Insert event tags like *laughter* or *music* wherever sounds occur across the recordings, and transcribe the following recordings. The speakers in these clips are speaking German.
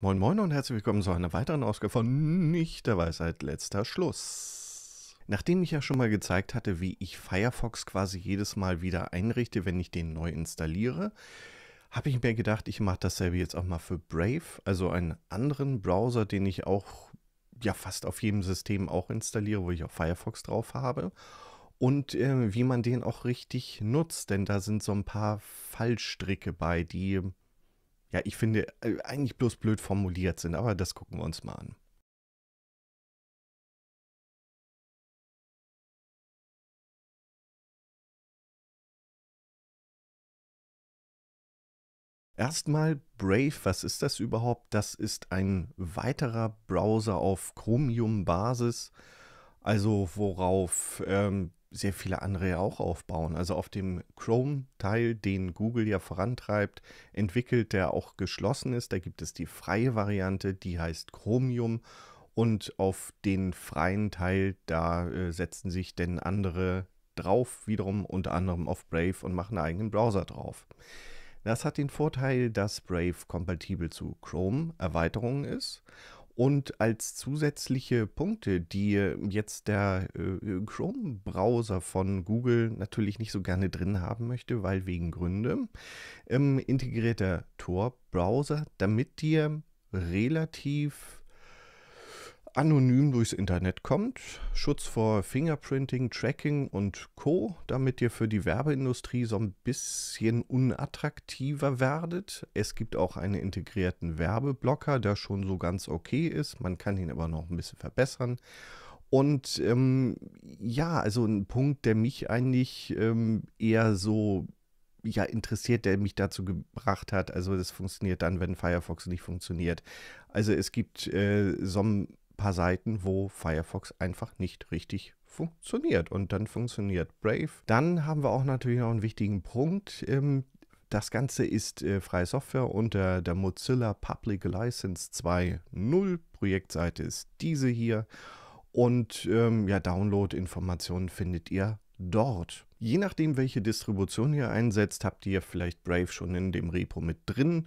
Moin Moin und herzlich willkommen zu einer weiteren Ausgabe von Nicht der Weisheit letzter Schluss. Nachdem ich ja schon mal gezeigt hatte, wie ich Firefox quasi jedes Mal wieder einrichte, wenn ich den neu installiere, habe ich mir gedacht, ich mache dasselbe jetzt auch mal für Brave, also einen anderen Browser, den ich auch ja fast auf jedem System auch installiere, wo ich auch Firefox drauf habe und äh, wie man den auch richtig nutzt, denn da sind so ein paar Fallstricke bei, die ja, ich finde, äh, eigentlich bloß blöd formuliert sind, aber das gucken wir uns mal an. Erstmal Brave, was ist das überhaupt? Das ist ein weiterer Browser auf Chromium-Basis, also worauf ähm, sehr viele andere ja auch aufbauen. Also auf dem Chrome-Teil, den Google ja vorantreibt, entwickelt, der auch geschlossen ist. Da gibt es die freie Variante, die heißt Chromium. Und auf den freien Teil, da äh, setzen sich denn andere drauf, wiederum unter anderem auf Brave und machen einen eigenen Browser drauf. Das hat den Vorteil, dass Brave kompatibel zu Chrome-Erweiterungen ist und als zusätzliche Punkte, die äh, jetzt der äh, Chrome-Browser von Google natürlich nicht so gerne drin haben möchte, weil wegen Gründe, ähm, integrierter Tor-Browser, damit dir relativ anonym durchs Internet kommt. Schutz vor Fingerprinting, Tracking und Co., damit ihr für die Werbeindustrie so ein bisschen unattraktiver werdet. Es gibt auch einen integrierten Werbeblocker, der schon so ganz okay ist. Man kann ihn aber noch ein bisschen verbessern. Und ähm, ja, also ein Punkt, der mich eigentlich ähm, eher so ja, interessiert, der mich dazu gebracht hat. Also das funktioniert dann, wenn Firefox nicht funktioniert. Also es gibt äh, so ein paar Seiten, wo Firefox einfach nicht richtig funktioniert. Und dann funktioniert Brave. Dann haben wir auch natürlich noch einen wichtigen Punkt. Ähm, das Ganze ist äh, freie Software unter der Mozilla Public License 2.0. Projektseite ist diese hier. Und ähm, ja, Download-Informationen findet ihr dort. Je nachdem, welche Distribution ihr einsetzt, habt ihr vielleicht Brave schon in dem Repo mit drin.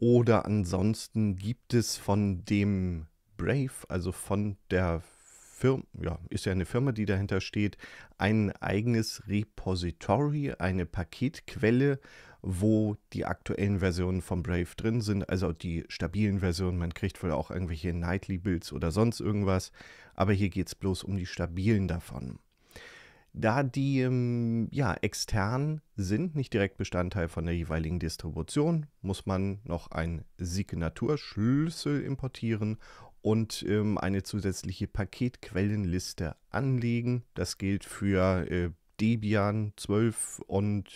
Oder ansonsten gibt es von dem Brave, also von der Firma, ja, ist ja eine Firma, die dahinter steht, ein eigenes Repository, eine Paketquelle, wo die aktuellen Versionen von Brave drin sind, also die stabilen Versionen. Man kriegt wohl auch irgendwelche Nightly-Builds oder sonst irgendwas, aber hier geht es bloß um die stabilen davon. Da die ähm, ja, extern sind, nicht direkt Bestandteil von der jeweiligen Distribution, muss man noch einen Signaturschlüssel importieren und ähm, eine zusätzliche Paketquellenliste anlegen. Das gilt für äh, Debian 12 und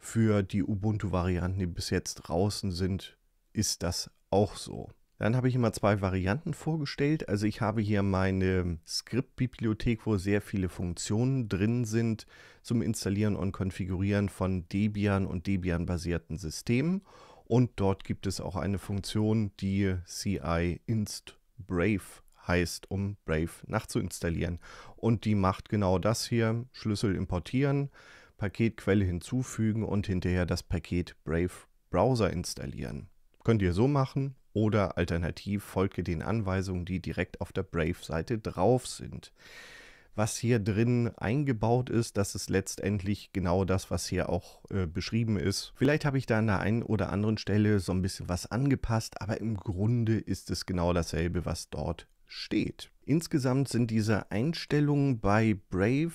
für die Ubuntu-Varianten, die bis jetzt draußen sind, ist das auch so. Dann habe ich immer zwei Varianten vorgestellt. Also ich habe hier meine Skriptbibliothek, wo sehr viele Funktionen drin sind zum Installieren und Konfigurieren von Debian und Debian-basierten Systemen. Und dort gibt es auch eine Funktion, die CI-inst Brave heißt, um Brave nachzuinstallieren. Und die macht genau das hier, Schlüssel importieren, Paketquelle hinzufügen und hinterher das Paket Brave Browser installieren. Könnt ihr so machen oder alternativ folgt ihr den Anweisungen, die direkt auf der Brave-Seite drauf sind was hier drin eingebaut ist. Das ist letztendlich genau das, was hier auch äh, beschrieben ist. Vielleicht habe ich da an der einen oder anderen Stelle so ein bisschen was angepasst, aber im Grunde ist es genau dasselbe, was dort steht. Insgesamt sind diese Einstellungen bei Brave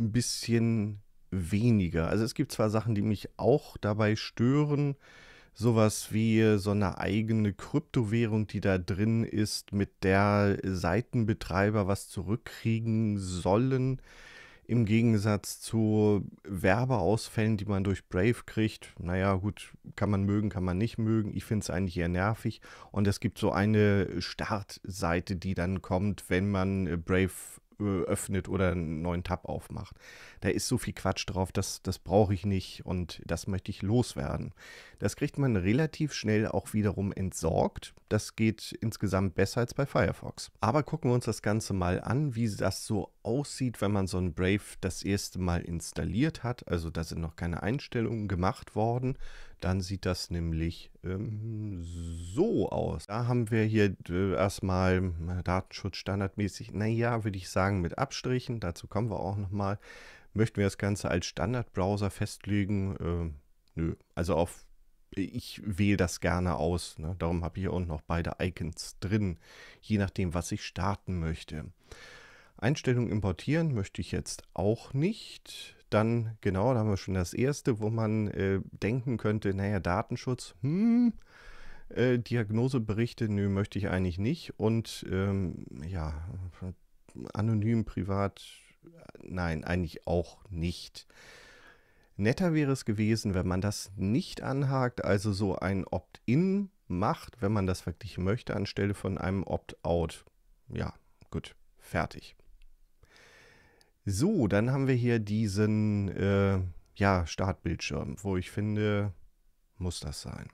ein bisschen weniger. Also es gibt zwar Sachen, die mich auch dabei stören, sowas wie äh, so eine eigene Kryptowährung, die da drin ist, mit der Seitenbetreiber was zurückkriegen sollen. Im Gegensatz zu Werbeausfällen, die man durch Brave kriegt. Naja, gut, kann man mögen, kann man nicht mögen. Ich finde es eigentlich eher nervig. Und es gibt so eine Startseite, die dann kommt, wenn man äh, Brave öffnet oder einen neuen Tab aufmacht. Da ist so viel Quatsch drauf, das, das brauche ich nicht und das möchte ich loswerden. Das kriegt man relativ schnell auch wiederum entsorgt. Das geht insgesamt besser als bei Firefox. Aber gucken wir uns das Ganze mal an, wie das so aussieht, wenn man so ein Brave das erste Mal installiert hat. Also da sind noch keine Einstellungen gemacht worden. Dann sieht das nämlich ähm, so aus. Da haben wir hier äh, erstmal äh, Datenschutz standardmäßig, naja, würde ich sagen, mit Abstrichen. Dazu kommen wir auch nochmal. Möchten wir das Ganze als Standardbrowser festlegen? Äh, nö, also auf, ich wähle das gerne aus. Ne? Darum habe ich hier auch noch beide Icons drin, je nachdem, was ich starten möchte. Einstellungen importieren möchte ich jetzt auch nicht dann, genau, da haben wir schon das erste, wo man äh, denken könnte, naja, Datenschutz, hm, äh, Diagnoseberichte, nö, möchte ich eigentlich nicht. Und ähm, ja, anonym, privat, nein, eigentlich auch nicht. Netter wäre es gewesen, wenn man das nicht anhakt, also so ein Opt-in macht, wenn man das wirklich möchte, anstelle von einem Opt-out. Ja, gut, fertig. So, dann haben wir hier diesen äh, ja, Startbildschirm, wo ich finde, muss das sein.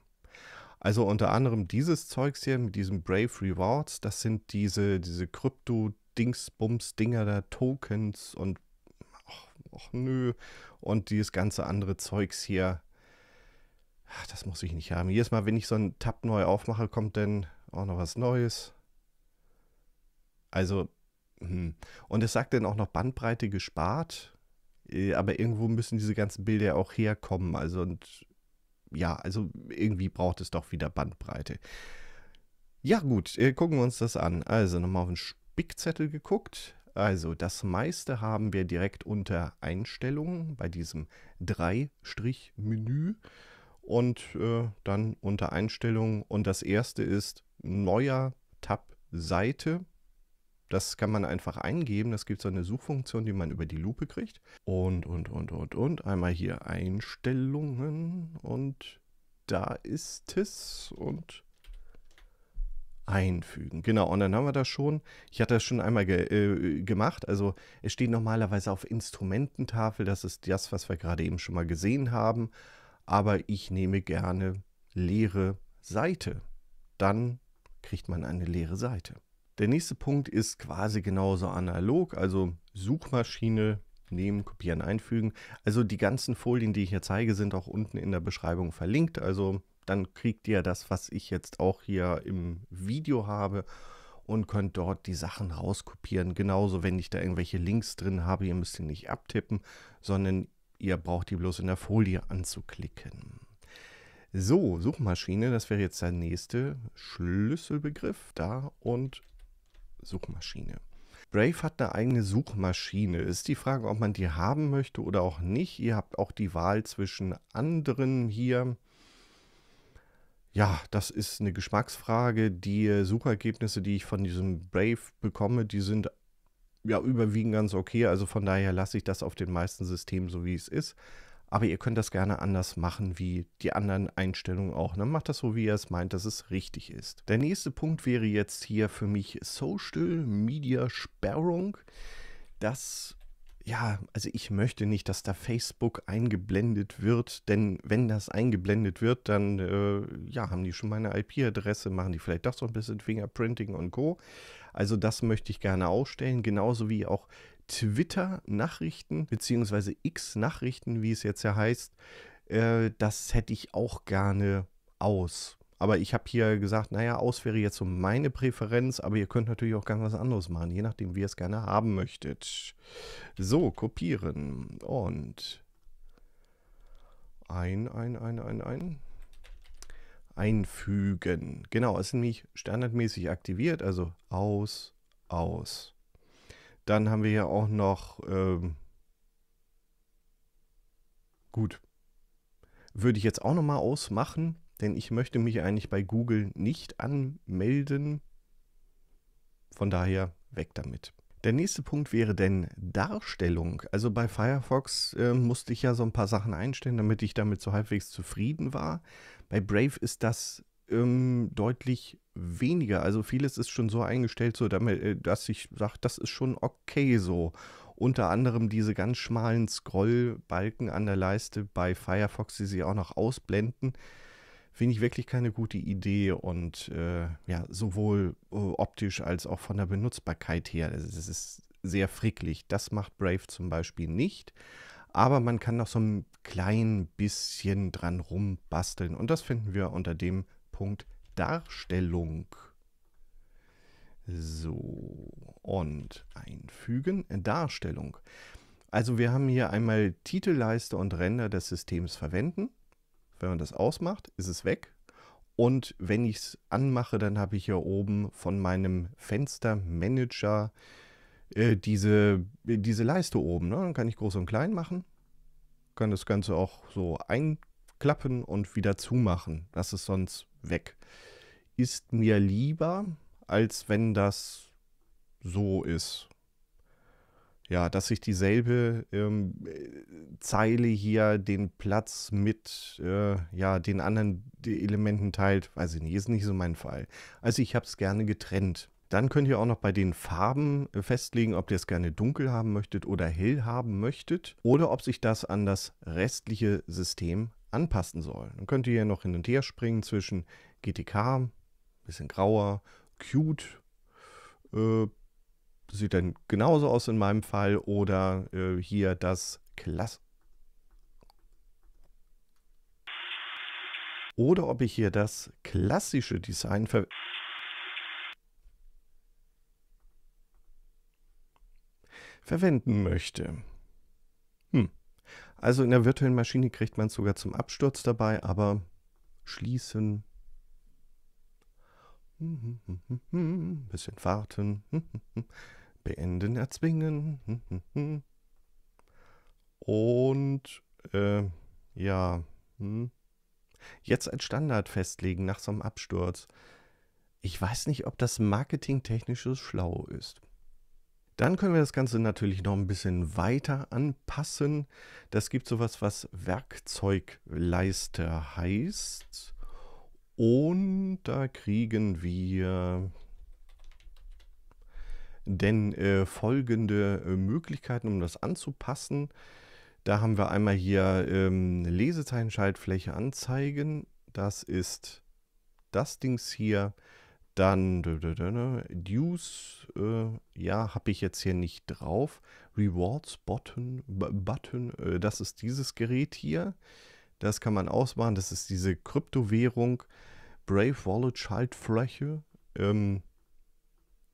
Also unter anderem dieses Zeugs hier mit diesen Brave Rewards, das sind diese, diese Krypto-Dingsbums-Dinger da, Tokens und ach, ach nö, und dieses ganze andere Zeugs hier. Ach, das muss ich nicht haben. Jedes Mal, wenn ich so einen Tab neu aufmache, kommt dann auch noch was Neues. Also hm. Und es sagt dann auch noch Bandbreite gespart, äh, aber irgendwo müssen diese ganzen Bilder auch herkommen. Also und ja, also irgendwie braucht es doch wieder Bandbreite. Ja gut, äh, gucken wir uns das an. Also nochmal auf den Spickzettel geguckt. Also das meiste haben wir direkt unter Einstellungen bei diesem 3-Menü und äh, dann unter Einstellungen und das erste ist neuer Tab Seite das kann man einfach eingeben. Das gibt so eine Suchfunktion, die man über die Lupe kriegt. Und, und, und, und, und. Einmal hier Einstellungen. Und da ist es. Und einfügen. Genau, und dann haben wir das schon. Ich hatte das schon einmal ge äh, gemacht. Also es steht normalerweise auf Instrumententafel. Das ist das, was wir gerade eben schon mal gesehen haben. Aber ich nehme gerne leere Seite. Dann kriegt man eine leere Seite. Der nächste Punkt ist quasi genauso analog, also Suchmaschine nehmen, kopieren, einfügen. Also die ganzen Folien, die ich hier zeige, sind auch unten in der Beschreibung verlinkt. Also dann kriegt ihr das, was ich jetzt auch hier im Video habe und könnt dort die Sachen rauskopieren. Genauso, wenn ich da irgendwelche Links drin habe, ihr müsst die nicht abtippen, sondern ihr braucht die bloß in der Folie anzuklicken. So, Suchmaschine, das wäre jetzt der nächste Schlüsselbegriff da und Suchmaschine. Brave hat eine eigene Suchmaschine. Ist die Frage, ob man die haben möchte oder auch nicht. Ihr habt auch die Wahl zwischen anderen hier. Ja, das ist eine Geschmacksfrage. Die Suchergebnisse, die ich von diesem Brave bekomme, die sind ja überwiegend ganz okay. Also von daher lasse ich das auf den meisten Systemen so, wie es ist. Aber ihr könnt das gerne anders machen, wie die anderen Einstellungen auch. Ne? Macht das so, wie ihr es meint, dass es richtig ist. Der nächste Punkt wäre jetzt hier für mich Social Media Sperrung. Das ja, also ich möchte nicht, dass da Facebook eingeblendet wird, denn wenn das eingeblendet wird, dann äh, ja, haben die schon meine IP-Adresse, machen die vielleicht doch so ein bisschen Fingerprinting und Co. Also das möchte ich gerne ausstellen, genauso wie auch Twitter-Nachrichten, beziehungsweise X-Nachrichten, wie es jetzt ja heißt, äh, das hätte ich auch gerne aus. Aber ich habe hier gesagt, naja, aus wäre jetzt so meine Präferenz, aber ihr könnt natürlich auch gerne was anderes machen, je nachdem, wie ihr es gerne haben möchtet. So, kopieren und ein, ein, ein, ein, ein. Einfügen. Genau, ist nämlich standardmäßig aktiviert, also aus, aus. Dann haben wir hier auch noch. Ähm, gut. Würde ich jetzt auch nochmal ausmachen, denn ich möchte mich eigentlich bei Google nicht anmelden. Von daher weg damit. Der nächste Punkt wäre denn Darstellung. Also bei Firefox äh, musste ich ja so ein paar Sachen einstellen, damit ich damit so halbwegs zufrieden war. Bei Brave ist das ähm, deutlich weniger. Also vieles ist schon so eingestellt, so damit, äh, dass ich sage, das ist schon okay so. Unter anderem diese ganz schmalen Scrollbalken an der Leiste bei Firefox, die sie auch noch ausblenden, finde ich wirklich keine gute Idee. Und äh, ja, sowohl äh, optisch als auch von der Benutzbarkeit her. Es ist sehr fricklich. Das macht Brave zum Beispiel nicht. Aber man kann noch so ein klein bisschen dran rumbasteln. Und das finden wir unter dem Punkt Darstellung. So, und einfügen, Darstellung. Also wir haben hier einmal Titelleiste und Render des Systems verwenden. Wenn man das ausmacht, ist es weg. Und wenn ich es anmache, dann habe ich hier oben von meinem Fenstermanager äh, diese, diese Leiste oben. Ne? Dann kann ich groß und klein machen. Kann das Ganze auch so ein klappen und wieder zumachen. Das ist sonst weg. Ist mir lieber, als wenn das so ist. Ja, dass sich dieselbe ähm, Zeile hier den Platz mit äh, ja, den anderen Elementen teilt, weiß ich nicht, ist nicht so mein Fall. Also ich habe es gerne getrennt. Dann könnt ihr auch noch bei den Farben äh, festlegen, ob ihr es gerne dunkel haben möchtet oder hell haben möchtet oder ob sich das an das restliche System anpassen soll. Dann könnt ihr hier noch hin und her springen zwischen GTK, bisschen grauer, cute, äh, sieht dann genauso aus in meinem Fall, oder äh, hier das Klass. Oder ob ich hier das klassische Design verwende. verwenden möchte. Also in der virtuellen Maschine kriegt man es sogar zum Absturz dabei, aber schließen. *laughs* Bisschen warten. *laughs* Beenden erzwingen. *laughs* Und äh, ja. Jetzt als Standard festlegen nach so einem Absturz. Ich weiß nicht, ob das marketingtechnisch so schlau ist. Dann können wir das Ganze natürlich noch ein bisschen weiter anpassen. Das gibt sowas, was Werkzeugleiste heißt. Und da kriegen wir denn äh, folgende äh, Möglichkeiten, um das anzupassen. Da haben wir einmal hier ähm, Lesezeichenschaltfläche anzeigen. Das ist das Dings hier. Dann ne, Dues, äh, ja, habe ich jetzt hier nicht drauf. Rewards Button, Button äh, das ist dieses Gerät hier. Das kann man ausmachen. Das ist diese Kryptowährung Brave Wallet Schaltfläche. Ähm,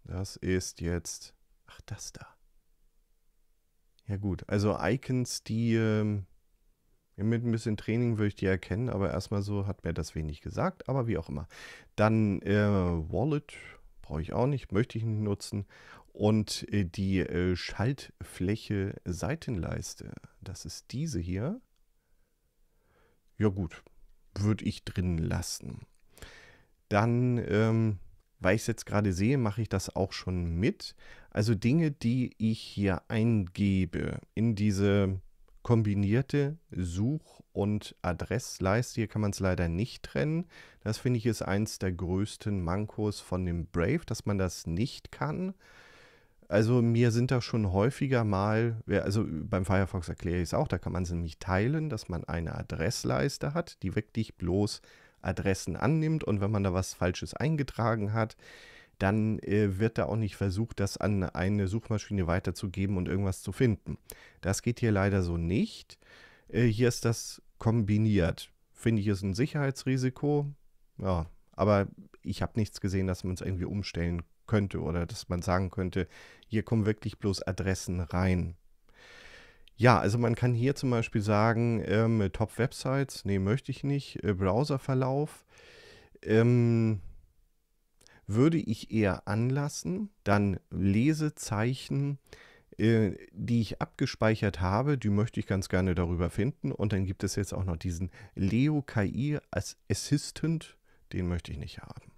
das ist jetzt, ach, das da. Ja gut, also Icons, die ähm, mit ein bisschen Training würde ich die erkennen, aber erstmal so hat mir das wenig gesagt, aber wie auch immer. Dann äh, Wallet brauche ich auch nicht, möchte ich nicht nutzen. Und äh, die äh, Schaltfläche Seitenleiste, das ist diese hier. Ja gut, würde ich drin lassen. Dann, ähm, weil ich es jetzt gerade sehe, mache ich das auch schon mit. Also Dinge, die ich hier eingebe in diese kombinierte Such- und Adressleiste. Hier kann man es leider nicht trennen. Das finde ich ist eins der größten Mankos von dem Brave, dass man das nicht kann. Also mir sind da schon häufiger mal, also beim Firefox erkläre ich es auch, da kann man es nämlich teilen, dass man eine Adressleiste hat, die wirklich bloß Adressen annimmt und wenn man da was Falsches eingetragen hat, dann äh, wird da auch nicht versucht, das an eine Suchmaschine weiterzugeben und irgendwas zu finden. Das geht hier leider so nicht. Äh, hier ist das kombiniert. Finde ich, ist ein Sicherheitsrisiko. Ja, aber ich habe nichts gesehen, dass man es irgendwie umstellen könnte oder dass man sagen könnte, hier kommen wirklich bloß Adressen rein. Ja, also man kann hier zum Beispiel sagen, ähm, Top-Websites, nee, möchte ich nicht, äh, Browserverlauf, ähm, würde ich eher anlassen, dann Lesezeichen, äh, die ich abgespeichert habe, die möchte ich ganz gerne darüber finden. Und dann gibt es jetzt auch noch diesen Leo KI als Assistant, den möchte ich nicht haben.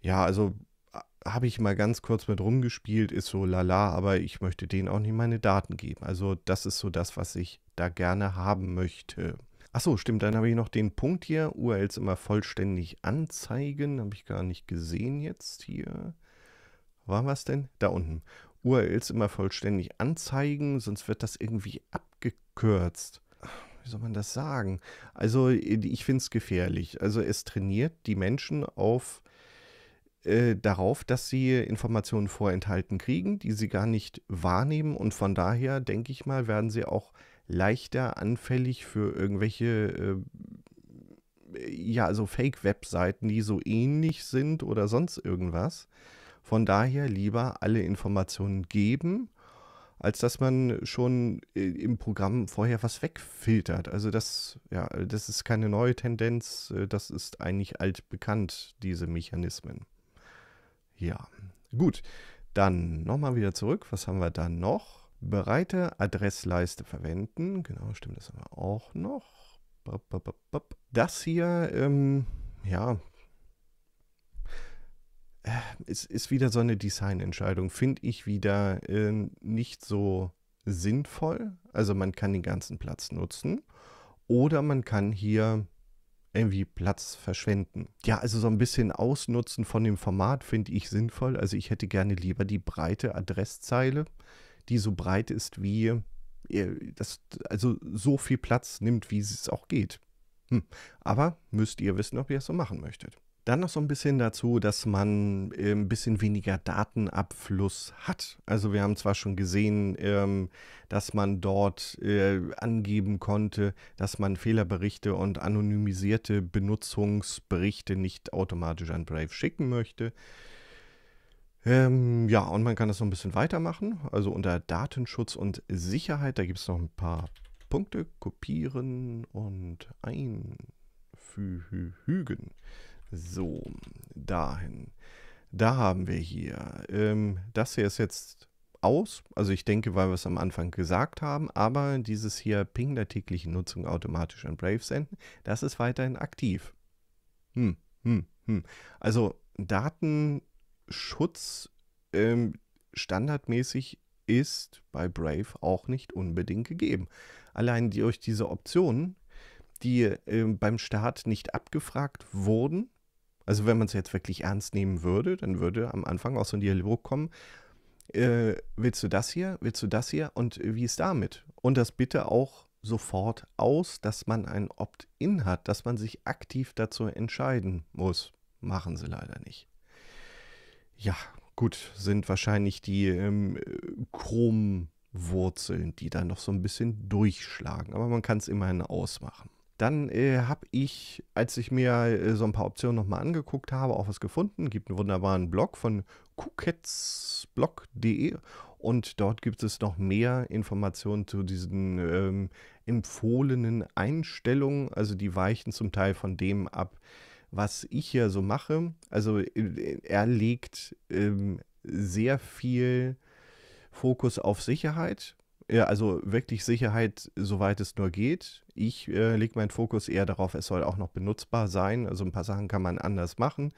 Ja, also äh, habe ich mal ganz kurz mit rumgespielt, ist so lala, aber ich möchte denen auch nicht meine Daten geben. Also das ist so das, was ich da gerne haben möchte. Achso, stimmt. Dann habe ich noch den Punkt hier. URLs immer vollständig anzeigen. Habe ich gar nicht gesehen jetzt hier. War was denn? Da unten. URLs immer vollständig anzeigen, sonst wird das irgendwie abgekürzt. Wie soll man das sagen? Also, ich finde es gefährlich. Also, es trainiert die Menschen auf äh, darauf, dass sie Informationen vorenthalten kriegen, die sie gar nicht wahrnehmen. Und von daher, denke ich mal, werden sie auch leichter anfällig für irgendwelche, äh, ja, also Fake-Webseiten, die so ähnlich sind oder sonst irgendwas. Von daher lieber alle Informationen geben, als dass man schon äh, im Programm vorher was wegfiltert. Also das, ja, das ist keine neue Tendenz, äh, das ist eigentlich altbekannt, diese Mechanismen. Ja, gut, dann nochmal wieder zurück. Was haben wir dann noch? breite Adressleiste verwenden. Genau, stimmt, das aber auch noch. Das hier, ähm, ja, äh, es ist wieder so eine Designentscheidung, finde ich wieder äh, nicht so sinnvoll. Also man kann den ganzen Platz nutzen oder man kann hier irgendwie Platz verschwenden. Ja, also so ein bisschen Ausnutzen von dem Format finde ich sinnvoll. Also ich hätte gerne lieber die breite Adresszeile die so breit ist wie äh, das, also so viel Platz nimmt, wie es auch geht. Hm. Aber müsst ihr wissen, ob ihr es so machen möchtet. Dann noch so ein bisschen dazu, dass man äh, ein bisschen weniger Datenabfluss hat. Also wir haben zwar schon gesehen, ähm, dass man dort äh, angeben konnte, dass man Fehlerberichte und anonymisierte Benutzungsberichte nicht automatisch an Brave schicken möchte. Ähm, ja, und man kann das noch ein bisschen weitermachen. Also unter Datenschutz und Sicherheit, da gibt es noch ein paar Punkte. Kopieren und einfügen. So, dahin. Da haben wir hier. Ähm, das hier ist jetzt aus. Also ich denke, weil wir es am Anfang gesagt haben. Aber dieses hier Ping der täglichen Nutzung automatisch an Brave senden, das ist weiterhin aktiv. Hm, hm, hm. Also Daten Schutz ähm, standardmäßig ist bei Brave auch nicht unbedingt gegeben. Allein durch diese Optionen, die äh, beim Start nicht abgefragt wurden, also wenn man es jetzt wirklich ernst nehmen würde, dann würde am Anfang auch so ein Dialog kommen, äh, willst du das hier, willst du das hier und äh, wie ist damit? Und das bitte auch sofort aus, dass man ein Opt-in hat, dass man sich aktiv dazu entscheiden muss. Machen sie leider nicht ja, gut, sind wahrscheinlich die ähm, Chromwurzeln, die da noch so ein bisschen durchschlagen. Aber man kann es immerhin ausmachen. Dann äh, habe ich, als ich mir äh, so ein paar Optionen nochmal angeguckt habe, auch was gefunden. Gibt einen wunderbaren Blog von kuketsblog.de und dort gibt es noch mehr Informationen zu diesen ähm, empfohlenen Einstellungen. Also die weichen zum Teil von dem ab, was ich hier so mache. Also äh, er legt ähm, sehr viel Fokus auf Sicherheit. Ja, also wirklich Sicherheit, soweit es nur geht. Ich äh, lege meinen Fokus eher darauf, es soll auch noch benutzbar sein. Also ein paar Sachen kann man anders machen.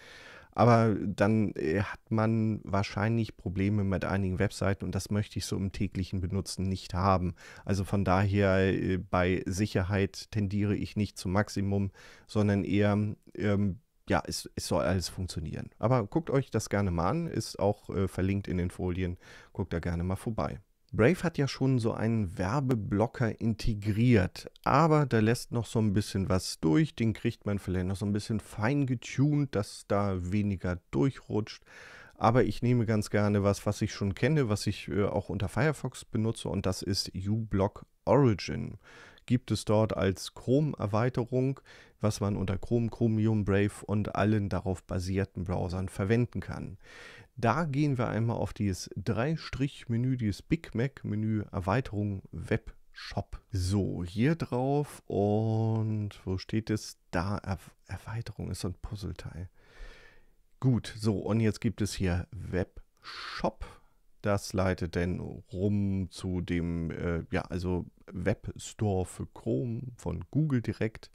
Aber dann äh, hat man wahrscheinlich Probleme mit einigen Webseiten und das möchte ich so im täglichen Benutzen nicht haben. Also von daher äh, bei Sicherheit tendiere ich nicht zum Maximum, sondern eher, ähm, ja, es, es, soll alles funktionieren. Aber guckt euch das gerne mal an, ist auch äh, verlinkt in den Folien, guckt da gerne mal vorbei. Brave hat ja schon so einen Werbeblocker integriert, aber der lässt noch so ein bisschen was durch, den kriegt man vielleicht noch so ein bisschen fein getuned, dass da weniger durchrutscht. Aber ich nehme ganz gerne was, was ich schon kenne, was ich äh, auch unter Firefox benutze und das ist uBlock Origin. Gibt es dort als Chrome-Erweiterung, was man unter Chrome, Chromium, Brave und allen darauf basierten Browsern verwenden kann. Da gehen wir einmal auf dieses drei strich menü dieses Big Mac-Menü Erweiterung Webshop. So, hier drauf und wo steht es? Da er Erweiterung ist so ein Puzzleteil. Gut, so und jetzt gibt es hier Webshop. Das leitet dann rum zu dem, äh, ja, also Webstore für Chrome von Google direkt.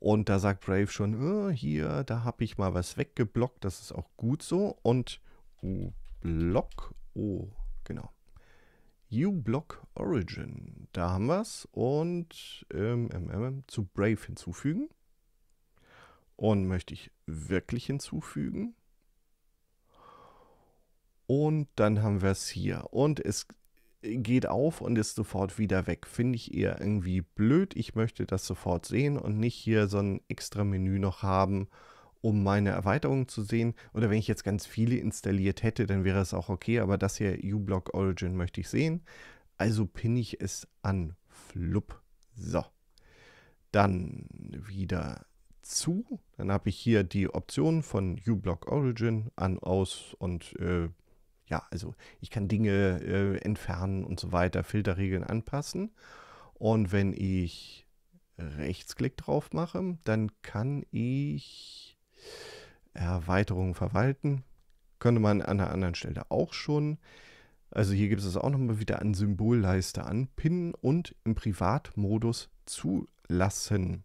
Und da sagt Brave schon, äh, hier, da habe ich mal was weggeblockt, das ist auch gut so. Und U-Block, oh, genau. U-Block Origin, da haben wir es. Und ähm, ähm, zu Brave hinzufügen. Und möchte ich wirklich hinzufügen. Und dann haben wir es hier. Und es geht auf und ist sofort wieder weg. Finde ich eher irgendwie blöd. Ich möchte das sofort sehen und nicht hier so ein extra Menü noch haben, um meine Erweiterungen zu sehen. Oder wenn ich jetzt ganz viele installiert hätte, dann wäre es auch okay. Aber das hier uBlock Origin möchte ich sehen. Also pinne ich es an. Flupp. So. Dann wieder zu. Dann habe ich hier die Optionen von uBlock Origin an, aus und äh, ja, also ich kann Dinge äh, entfernen und so weiter, Filterregeln anpassen. Und wenn ich Rechtsklick drauf mache, dann kann ich Erweiterungen verwalten. Könnte man an einer anderen Stelle auch schon. Also hier gibt es auch nochmal wieder an Symbolleiste anpinnen und im Privatmodus zulassen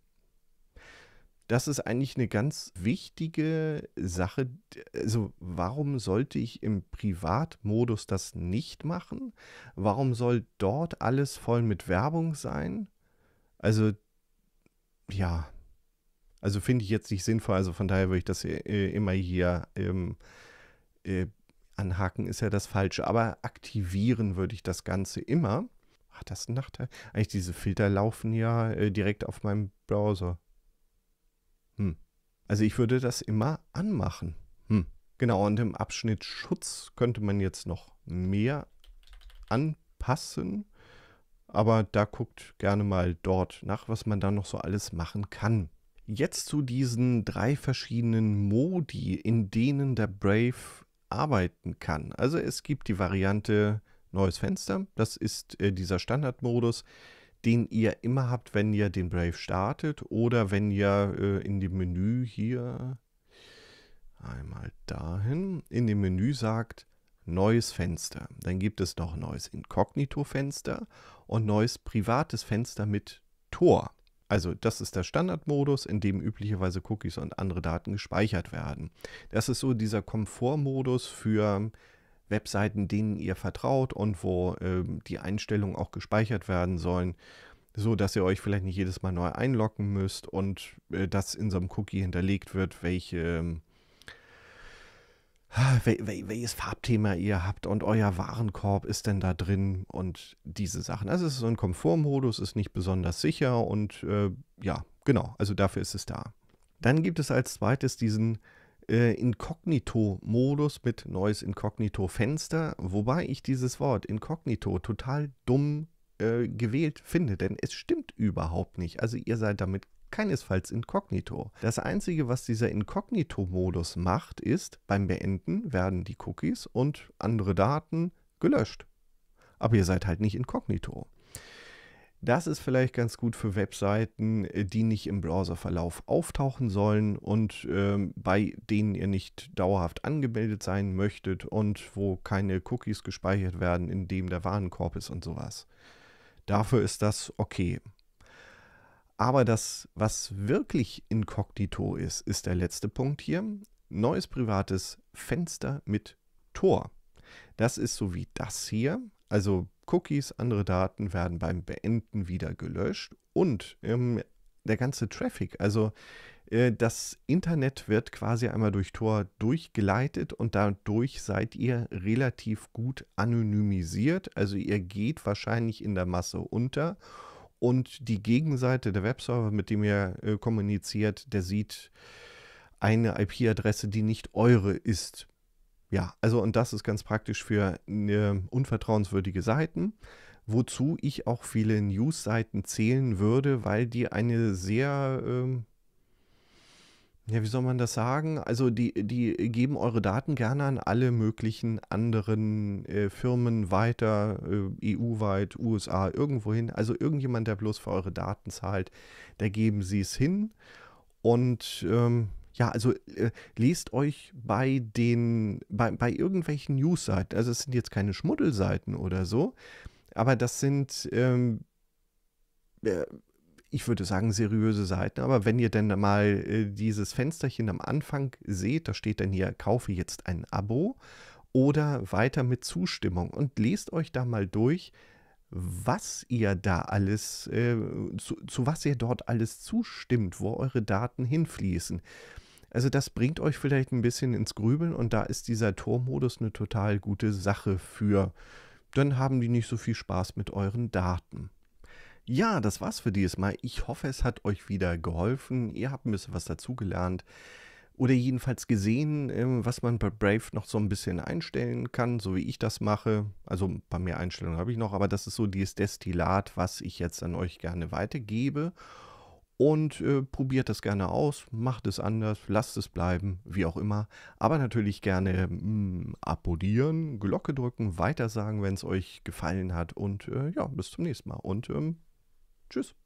das ist eigentlich eine ganz wichtige Sache. Also warum sollte ich im Privatmodus das nicht machen? Warum soll dort alles voll mit Werbung sein? Also ja, also finde ich jetzt nicht sinnvoll. Also von daher würde ich das äh, immer hier ähm, äh, anhaken, ist ja das Falsche. Aber aktivieren würde ich das Ganze immer. Hat das einen Nachteil? Eigentlich diese Filter laufen ja äh, direkt auf meinem Browser. Hm. Also ich würde das immer anmachen. Hm. Genau, und im Abschnitt Schutz könnte man jetzt noch mehr anpassen. Aber da guckt gerne mal dort nach, was man da noch so alles machen kann. Jetzt zu diesen drei verschiedenen Modi, in denen der Brave arbeiten kann. Also es gibt die Variante neues Fenster, das ist äh, dieser Standardmodus den ihr immer habt, wenn ihr den Brave startet oder wenn ihr äh, in dem Menü hier einmal dahin, in dem Menü sagt neues Fenster. Dann gibt es noch neues Inkognito-Fenster und neues privates Fenster mit Tor. Also das ist der Standardmodus, in dem üblicherweise Cookies und andere Daten gespeichert werden. Das ist so dieser Komfortmodus für Webseiten, denen ihr vertraut und wo äh, die Einstellungen auch gespeichert werden sollen, so dass ihr euch vielleicht nicht jedes Mal neu einloggen müsst und äh, dass in so einem Cookie hinterlegt wird, welche ähm, welches Farbthema ihr habt und euer Warenkorb ist denn da drin und diese Sachen. Also es ist so ein Komfortmodus, ist nicht besonders sicher und äh, ja, genau, also dafür ist es da. Dann gibt es als zweites diesen äh, Inkognito-Modus mit neues Inkognito-Fenster, wobei ich dieses Wort Inkognito total dumm äh, gewählt finde, denn es stimmt überhaupt nicht. Also ihr seid damit keinesfalls inkognito. Das Einzige, was dieser Inkognito-Modus macht, ist, beim Beenden werden die Cookies und andere Daten gelöscht. Aber ihr seid halt nicht inkognito. Das ist vielleicht ganz gut für Webseiten, äh, die nicht im Browserverlauf auftauchen sollen und ähm, bei denen ihr nicht dauerhaft angemeldet sein möchtet und wo keine Cookies gespeichert werden, in dem der Warenkorb ist und sowas. Dafür ist das okay. Aber das, was wirklich inkognito ist, ist der letzte Punkt hier. Neues privates Fenster mit Tor. Das ist so wie das hier. Also Cookies, andere Daten werden beim Beenden wieder gelöscht und ähm, der ganze Traffic, also äh, das Internet wird quasi einmal durch Tor durchgeleitet und dadurch seid ihr relativ gut anonymisiert. Also ihr geht wahrscheinlich in der Masse unter und die Gegenseite der Webserver, mit dem ihr äh, kommuniziert, der sieht eine IP-Adresse, die nicht eure ist. Ja, also und das ist ganz praktisch für äh, unvertrauenswürdige Seiten, wozu ich auch viele News-Seiten zählen würde, weil die eine sehr... Ähm, ja, wie soll man das sagen? Also die, die geben eure Daten gerne an alle möglichen anderen äh, Firmen weiter, äh, EU-weit, USA, irgendwohin. Also irgendjemand, der bloß für eure Daten zahlt, da geben sie es hin. Und ähm, ja, also äh, lest euch bei den, bei, bei irgendwelchen News-Seiten, also es sind jetzt keine Schmuddelseiten oder so, aber das sind, ähm, äh, ich würde sagen, seriöse Seiten. Aber wenn ihr denn mal äh, dieses Fensterchen am Anfang seht, da steht dann hier, kaufe jetzt ein Abo oder weiter mit Zustimmung und lest euch da mal durch, was ihr da alles, äh, zu, zu was ihr dort alles zustimmt, wo eure Daten hinfließen. Also das bringt euch vielleicht ein bisschen ins Grübeln und da ist dieser Tormodus eine total gute Sache für. Dann haben die nicht so viel Spaß mit euren Daten. Ja, das war's für dieses Mal. Ich hoffe, es hat euch wieder geholfen. Ihr habt ein bisschen was dazugelernt oder jedenfalls gesehen, ähm, was man bei Brave noch so ein bisschen einstellen kann, so wie ich das mache. Also bei mir Einstellungen habe ich noch, aber das ist so dieses Destillat, was ich jetzt an euch gerne weitergebe und äh, probiert das gerne aus, macht es anders, lasst es bleiben, wie auch immer. Aber natürlich gerne mh, hm, abonnieren, Glocke drücken, weitersagen, wenn es euch gefallen hat. Und äh, ja, bis zum nächsten Mal und ähm, tschüss.